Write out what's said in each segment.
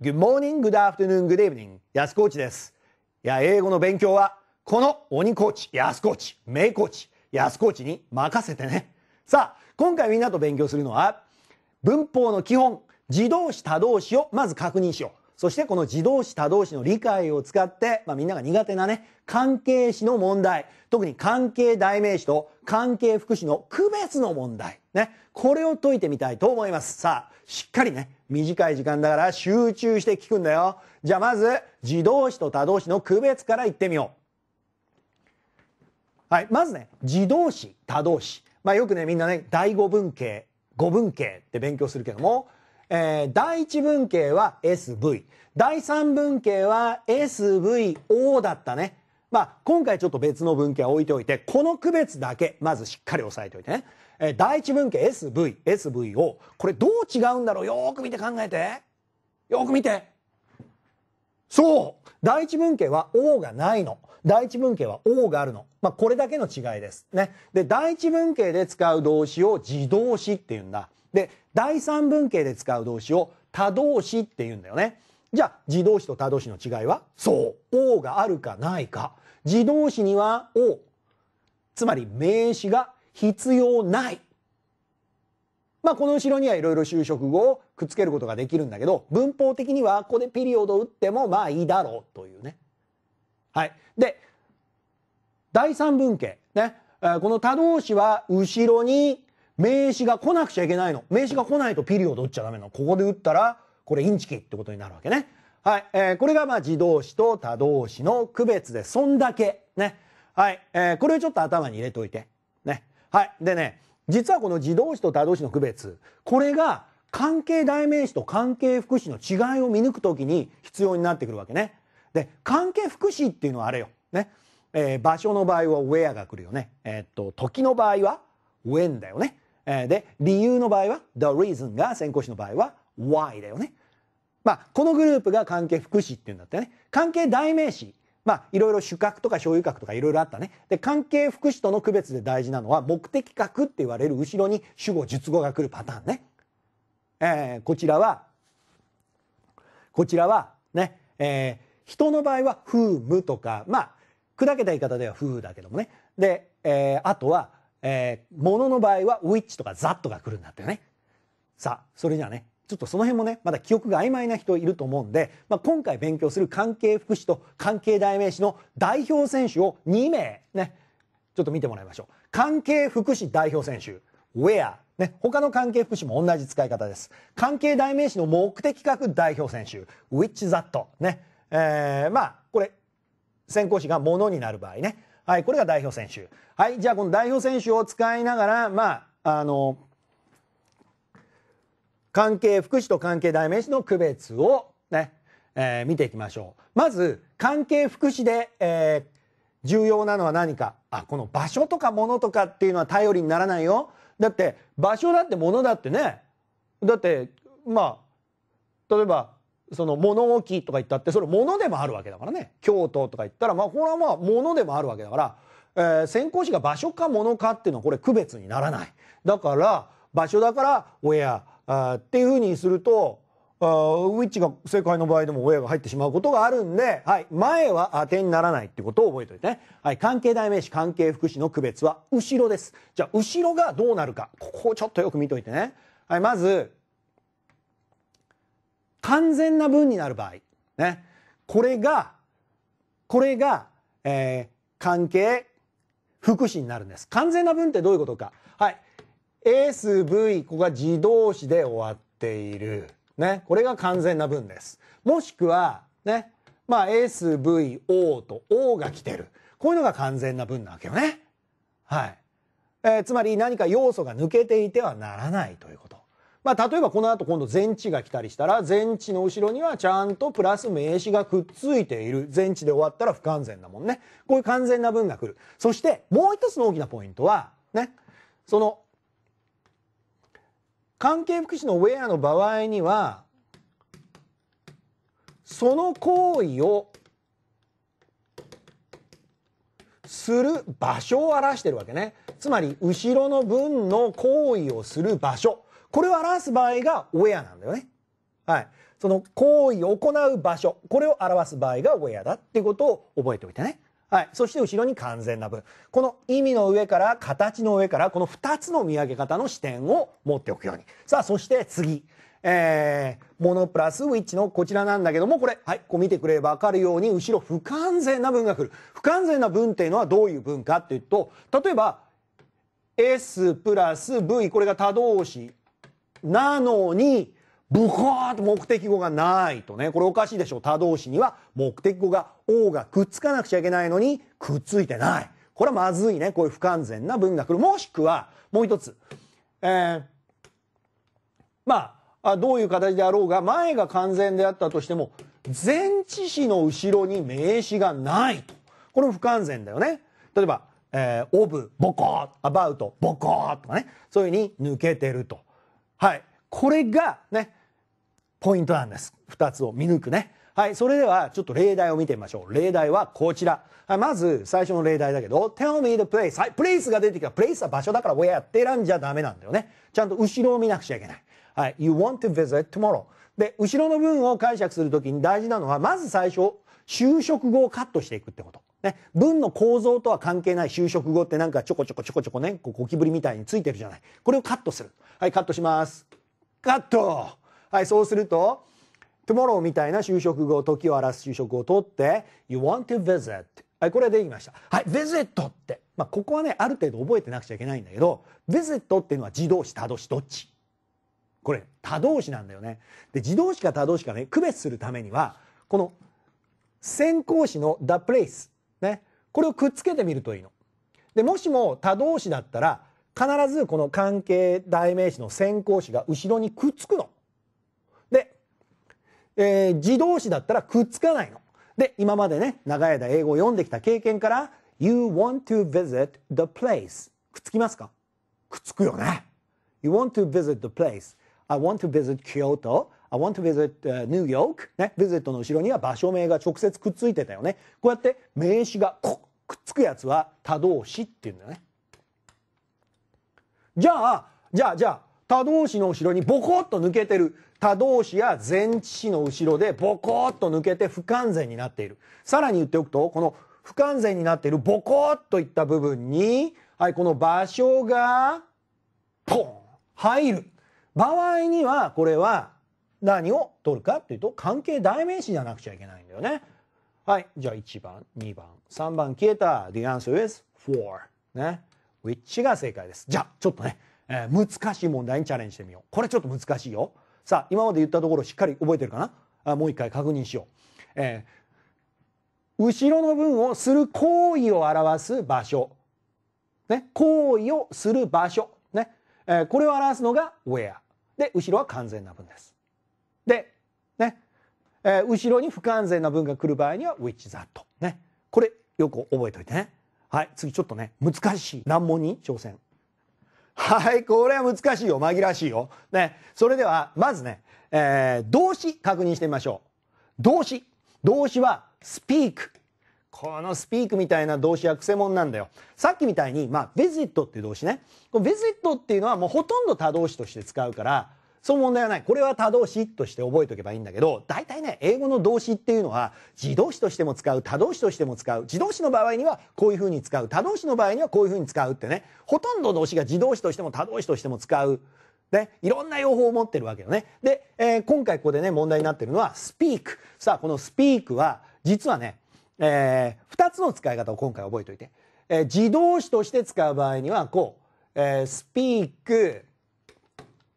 Good morning, good afternoon, good evening. 安コーチです。いや、英語の勉強は、この鬼コーチ、安コーチ、名コーチ、安コーチに任せてね。さあ、今回みんなと勉強するのは、文法の基本、自動詞多動詞をまず確認しよう。そしてこの自動詞多動詞の理解を使って、まあみんなが苦手なね、関係詞の問題、特に関係代名詞と関係副詞の区別の問題。ね。これを解いてみたいと思います。さあ、しっかりね、短い時間だから集中して聞くんだよ。じゃあまず、自動詞と他動詞の区別から言ってみよう。はい、まずね、自動詞、他動詞。まあよくね、みんなね、第五文型、五文型って勉強するけども、えー、第1文型は SV 第3文型は SVO だったねまあ、今回ちょっと別の文献は置いておいて、この区別だけ、まずしっかり押さえておいてね。えー、第一文系 SV、SVO。これどう違うんだろうよく見て考えて。よく見て。そう第一文系は O がないの。第一文系は O があるの。まあ、これだけの違いです。ね。で、第一文系で使う動詞を自動詞っていうんだ。で、第三文系で使う動詞を他動詞っていうんだよね。じゃあ、自動詞と他動詞の違いはそう。O があるかないか。自動詞には「を」つまり名詞が必要ない。まあこの後ろにはいろいろ就職語をくっつけることができるんだけど文法的にはここでピリオド打ってもまあいいだろうというね。はい、で第三文型ねこの他動詞は後ろに名詞が来なくちゃいけないの名詞が来ないとピリオド打っちゃダメなのここで打ったらこれインチキってことになるわけねはい。えー、これが、まあ、自動詞と他動詞の区別で、そんだけ。ね。はい。えー、これをちょっと頭に入れといて。ね。はい。でね、実はこの自動詞と他動詞の区別、これが関係代名詞と関係副詞の違いを見抜くときに必要になってくるわけね。で、関係副詞っていうのはあれよ。ね。えー、場所の場合は where が来るよね。えー、っと、時の場合は when だよね。えー、で、理由の場合は the reason が先行詞の場合は why だよね。まあ、このグループが関係副詞っていうんだったよね。関係代名詞。まあ、いろいろ主格とか所有格とかいろいろあったね。で、関係副詞との区別で大事なのは、目的格って言われる後ろに主語、述語が来るパターンね。えー、こちらは、こちらは、ね、えー、人の場合は、風無とか、まあ、砕けた言い方では風だけどもね。で、えー、あとは、えー、物の場合は、ウィッチとかザッとが来るんだったよね。さあ、それじゃあね、ちょっとその辺もね、まだ記憶が曖昧な人いると思うんで、まあ、今回勉強する関係副詞と関係代名詞の代表選手を2名、ね、ちょっと見てもらいましょう。関係副詞代表選手、where、ね、他の関係副詞も同じ使い方です。関係代名詞の目的格代表選手、which that、ね、えー、まあ、これ、先行詞がものになる場合ね。はい、これが代表選手。はい、じゃあこの代表選手を使いながら、まあ、あの、関係副詞と関係代名詞の区別をね、えー、見ていきましょう。まず、関係副詞で、えー、重要なのは何か。あ、この場所とか物とかっていうのは頼りにならないよ。だって、場所だって物だってね。だって、まあ、例えば、その物置とか言ったって、それ物でもあるわけだからね。京都とか言ったら、まあ、これはまあ物でもあるわけだから、えー、先行詞が場所か物かっていうのはこれ区別にならない。だから、場所だから、親、あっていうふうにするとあウィッチが正解の場合でも親が入ってしまうことがあるんで、はい、前は当てにならないってことを覚えておいてね、はい、関係代名詞関係副詞の区別は後ろですじゃあ後ろがどうなるかここをちょっとよく見といてね、はい、まず完全な文になる場合、ね、これがこれが、えー、関係副詞になるんです完全な文ってどういうことかはい SV、ここが自動詞で終わっている。ね。これが完全な文です。もしくは、ね。まあ、SVO と O が来てる。こういうのが完全な文なわけよね。はい。えー、つまり何か要素が抜けていてはならないということ。まあ、例えばこの後今度前置が来たりしたら、前置の後ろにはちゃんとプラス名詞がくっついている。前置で終わったら不完全だもんね。こういう完全な文が来る。そして、もう一つの大きなポイントは、ね、その関係副詞のウェアの場合にはその行為をする場所を表してるわけねつまり後ろの文の行為をする場所これを表す場合がウェアなんだよねはいその行為を行う場所これを表す場合がウェアだっていうことを覚えておいてねはい。そして後ろに完全な文。この意味の上から形の上からこの2つの見分け方の視点を持っておくように。さあ、そして次。えー、モノプラスウィッチのこちらなんだけども、これ、はい、こう見てくればわかるように、後ろ不完全な文が来る。不完全な文っていうのはどういう文かっていうと、例えば、S プラス V、これが多動詞なのに、コーと目的語がないとね、これおかしいでしょ。う。他動詞には目的語が O がくっつかなくちゃいけないのに、くっついてない。これはまずいね。こういう不完全な文が来る。もしくは、もう一つ。えー、まあ、どういう形であろうが、前が完全であったとしても、前置詞の後ろに名詞がないと。これも不完全だよね。例えば、えー、オブ、ボコー、アバウト、ボコーとかね。そういうふうに抜けてると。はい。これがね、ポイントなんです。2つを見抜くね。はい、それではちょっと例題を見てみましょう。例題はこちら。はい、まず最初の例題だけど、tell me the place。はい、place が出てきたら、place は場所だから、親やって選んじゃダメなんだよね。ちゃんと後ろを見なくちゃいけない。はい、you want to visit tomorrow。で、後ろの文を解釈するときに大事なのは、まず最初、就職語をカットしていくってこと。ね、文の構造とは関係ない就職語ってなんかちょこちょこちょこちょこね、こうゴキブリみたいについてるじゃない。これをカットする。はい、カットします。カットはい、そうすると、tomorrow みたいな就職後、時を荒らす就職を取って、you want to visit。はい、これはできました。はい、visit って。まあ、ここはね、ある程度覚えてなくちゃいけないんだけど、visit っていうのは自動詞、他動詞、どっちこれ、他動詞なんだよね。で、自動詞か他動詞かね、区別するためには、この先行詞の the place。ね。これをくっつけてみるといいの。で、もしも他動詞だったら、必ずこの関係代名詞の先行詞が後ろにくっつくの。えー、自動詞だったらくっつかないの。で、今までね、長い間英語を読んできた経験から、You want to visit the place. くっつきますかくっつくよね。You want to visit the place. I want to visit Kyoto. I want to visit、uh, New York. ね、visit の後ろには場所名が直接くっついてたよね。こうやって名詞がくっつくやつは多動詞っていうんだよね。じゃあ、じゃあ、じゃあ、他動詞の後ろにボコッと抜けてる。他動詞や前置詞の後ろでボコッと抜けて不完全になっている。さらに言っておくと、この不完全になっているボコッといった部分に、はい、この場所が、ポン入る。場合には、これは何を取るかっていうと、関係代名詞じゃなくちゃいけないんだよね。はい。じゃあ1番、2番、3番消えた。The answer is 4。ね。which が正解です。じゃあ、ちょっとね。えー、難しい問題にチャレンジしてみよう。これちょっと難しいよ。さあ、今まで言ったところしっかり覚えてるかなあもう一回確認しよう。えー、後ろの文をする行為を表す場所。ね、行為をする場所。ね、えー、これを表すのが where。で、後ろは完全な文です。で、ね、えー、後ろに不完全な文が来る場合には which that。ね。これよく覚えておいてね。はい、次ちょっとね、難しい難問に挑戦。はい、これは難しいよ。紛らわしいよ。ね。それでは、まずね、えー、動詞確認してみましょう。動詞。動詞は、スピーク。このスピークみたいな動詞は癖もんなんだよ。さっきみたいに、まあ、v ジットっていう動詞ね。この v ジットっていうのはもうほとんど他動詞として使うから、そう問題はない。これは他動詞として覚えておけばいいんだけど、大体ね、英語の動詞っていうのは、自動詞としても使う、他動詞としても使う。自動詞の場合にはこういうふうに使う。他動詞の場合にはこういうふうに使うってね。ほとんど動詞が自動詞としても他動詞としても使う。ね、いろんな用法を持ってるわけよね。で、えー、今回ここでね、問題になってるのは、スピーク。さあ、このスピークは、実はね、えー、2つの使い方を今回覚えておいて。えー、自動詞として使う場合には、こう、えー、スピーク、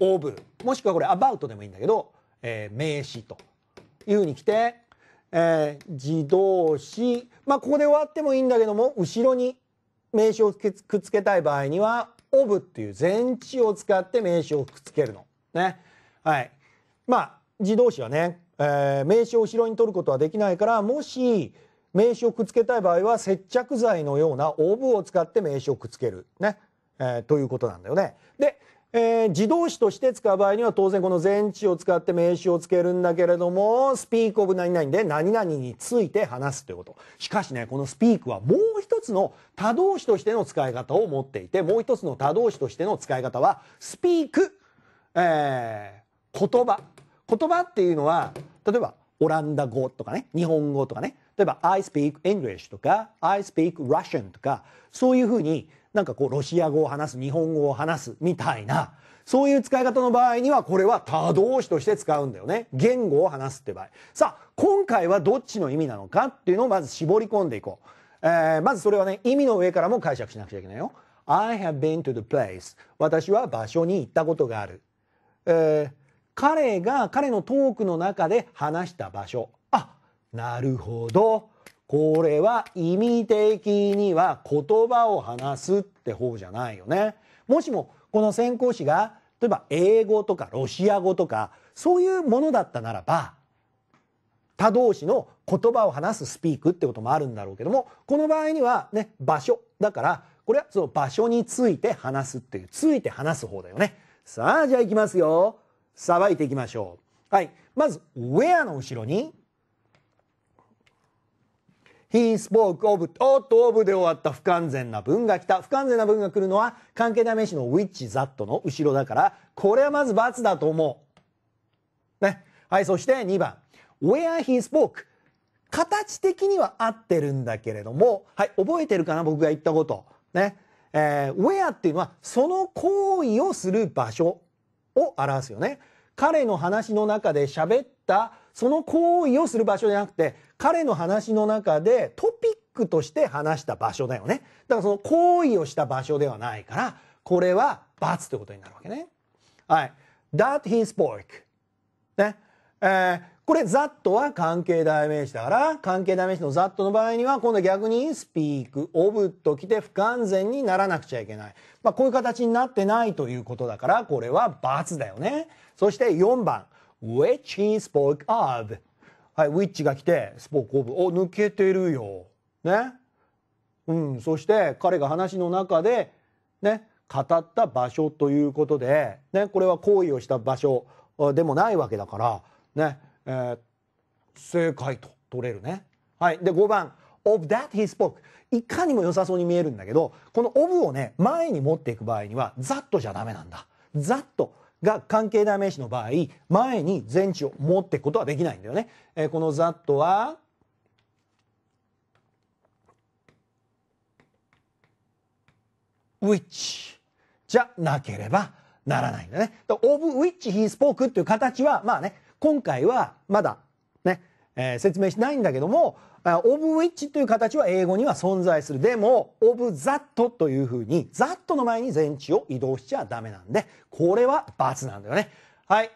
オーブもしくはこれアバウトでもいいんだけど、えー、名詞というふうに来て、えー、自動詞まあここで終わってもいいんだけども後ろに名詞をくっつけたい場合にはオブっていう前置を使って名詞をくっつけるの。ね。はい。まあ自動詞はね、えー、名詞を後ろに取ることはできないからもし名詞をくっつけたい場合は接着剤のようなオブを使って名詞をくっつける。ね。えー、ということなんだよね。でえー、自動詞として使う場合には当然この前置詞を使って名詞をつけるんだけれども、スピークオブ何々で何々について話すということ。しかしね、このスピークはもう一つの他動詞としての使い方を持っていて、もう一つの他動詞としての使い方は、スピーク、えー、言葉。言葉っていうのは、例えば、オランダ語とかね、日本語とかね、例えば I speak English とか I speak Russian とかそういうふうになんかこうロシア語を話す日本語を話すみたいなそういう使い方の場合にはこれは他動詞として使うんだよね。言語を話すって場合。さあ今回はどっちの意味なのかっていうのをまず絞り込んでいこう。えー、まずそれはね意味の上からも解釈しなくちゃいけないよ。I have been to the place 私は場所に行ったことがある。えー、彼が彼のトークの中で話した場所なるほど。これは意味的には言葉を話すって方じゃないよね。もしもこの先行詞が例えば英語とかロシア語とかそういうものだったならば他動詞の言葉を話すスピークってこともあるんだろうけどもこの場合にはね場所だからこれはその場所について話すっていうついて話す方だよね。さあじゃあいきますよ。さばいていきましょう。はい。まず where の後ろに He spoke of とっと of で終わった不完全な文が来た。不完全な文が来るのは関係代名詞の which, that の後ろだから、これはまず罰だと思う。ね。はい、そして2番。where he spoke 形的には合ってるんだけれども、はい、覚えてるかな僕が言ったこと。ね。えー、where っていうのは、その行為をする場所を表すよね。彼の話の中で喋った、その行為をする場所じゃなくて、彼の話の中でトピックとして話した場所だよね。だからその行為をした場所ではないから、これは罰ということになるわけね。はい。that he spoke. ね。えー、これ、that は関係代名詞だから、関係代名詞の that の場合には、今度は逆に speak, of ときて不完全にならなくちゃいけない。まあ、こういう形になってないということだから、これは罰だよね。そして4番、which he spoke of。はい、ウィッチが来て、スポークオブ、お、抜けてるよ。ね。うん、そして彼が話の中で、ね、語った場所ということで、ね、これは行為をした場所でもないわけだから、ね、えー、正解と取れるね。はい。で、5番。of that he spoke いかにも良さそうに見えるんだけどこの of をね前に持っていく場合にはざっとじゃダメなんだざっとが関係代名詞の場合、前に前置を持っていくことはできないんだよね。えー、この that は、which じゃなければならないんだね。of which he spoke っていう形は、まあね、今回はまだえー、説明しないんだけども、オブウィッチという形は英語には存在する。でも、オブザットというふうに、ザットの前に前置を移動しちゃダメなんで、これは罰なんだよね。はい。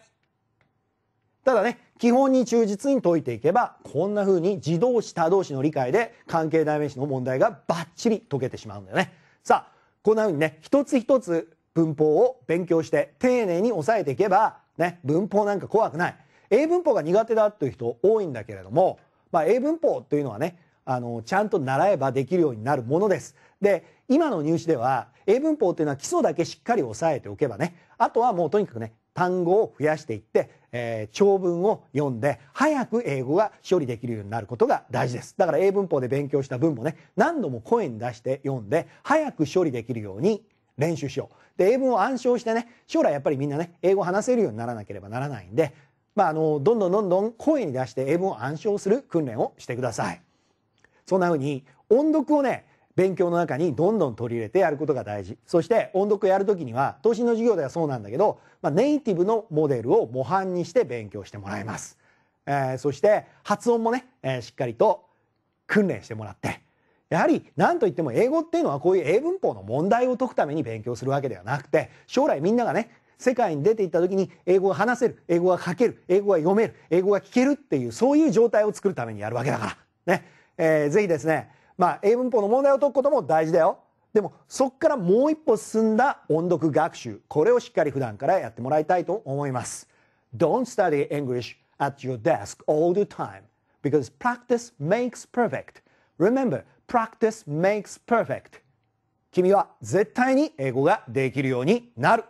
ただね、基本に忠実に解いていけば、こんな風に自動詞、他動詞の理解で関係代名詞の問題がバッチリ解けてしまうんだよね。さあ、こんな風にね、一つ一つ文法を勉強して丁寧に押さえていけば、ね、文法なんか怖くない。英文法が苦手だという人多いんだけれども、まあ、英文法というのはねあのちゃんと習えばできるようになるものです。で今の入試では英文法というのは基礎だけしっかり押さえておけばねあとはもうとにかくね単語を増やしていって、えー、長文を読んで早く英語が処理できるようになることが大事ですだから英文法で勉強した文もね何度も声に出して読んで早く処理できるように練習しようで英文を暗唱してね将来やっぱりみんなね英語を話せるようにならなければならないんでまあ、あのどんどんどんどん声に出して英文を暗唱する訓練をしてくださいそんな風に音読をね勉強の中にどんどん取り入れてやることが大事そして音読やる時には投資の授業ではそうなんだけど、まあ、ネイティブのモデルを模範にして勉強してもらいます、えー、そして発音もね、えー、しっかりと訓練してもらってやはり何といっても英語っていうのはこういう英文法の問題を解くために勉強するわけではなくて将来みんながね世界に出ていった時に英語が話せる、英語が書ける、英語が読める、英語が聞けるっていう、そういう状態を作るためにやるわけだから。ね。えー、ぜひですね、まあ、英文法の問題を解くことも大事だよ。でも、そこからもう一歩進んだ音読学習。これをしっかり普段からやってもらいたいと思います。Don't study English at your desk all the time because practice makes perfect. Remember, practice makes perfect. 君は絶対に英語ができるようになる。